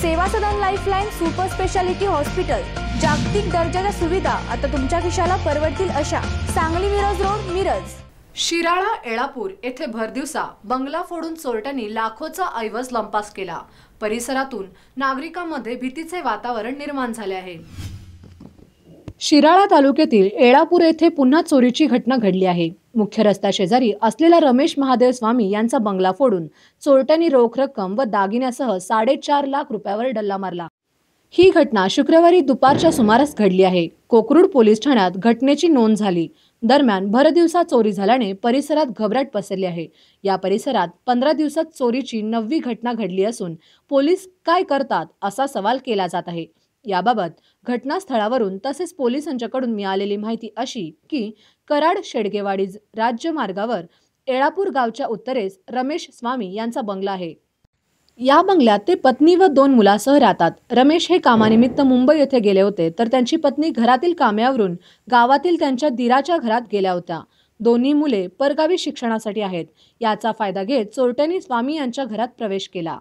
सेवा Sadan lifeline super speciality hospital जागतिक दर्जाच्या सुविधा आता तुमच्या खिशाला परवडतील अशा सांगली मिरज रोड मिरज शिराळा एळापूर येथे भरदिवसा बंगला फोडून चोरट्यांनी लाखोचा ऐवज लंपास केला परिसरातून नागरिकांमध्ये भीतीचे वातावरण निर्माण झाले आहे शिराळा तालुक्यातील एळापूर येथे पुन्हा चोरीची घटना घडली आहे मुख्य रस्ता शेजारी असलेला रमेश महादेव स्वामी यांचा बंगला फोडून चोरट्यांनी रोख रक्कम व दागिन्यासह साडेचार लाख रुपयावर डल्ला मारला ही घटना शुक्रवारी दुपारच्या सुमारास घडली आहे कोकरूड पोलीस ठाण्यात घटनेची नोंद झाली दरम्यान भरदिवसा चोरी झाल्याने परिसरात घबराट पसरली आहे या परिसरात पंधरा दिवसात चोरीची नववी घटना घडली असून पोलीस काय करतात असा सवाल केला जात आहे याबाबत घटनास्थळावरून तसेच पोलिसांच्याकडून मिळालेली माहिती अशी की कराड शेडगेवाडी राज्य मार्गावर एळापूर गावच्या उत्तरेस रमेश स्वामी यांचा बंगला आहे या बंगल्यात ते पत्नी व दोन मुलासह राहतात रमेश हे कामानिमित्त मुंबई येथे गेले होते तर त्यांची पत्नी घरातील काम्यावरून गावातील त्यांच्या दिराच्या घरात गेल्या होत्या दोन्ही मुले परगावी शिक्षणासाठी आहेत याचा फायदा घेत चोरट्यांनी स्वामी यांच्या घरात प्रवेश केला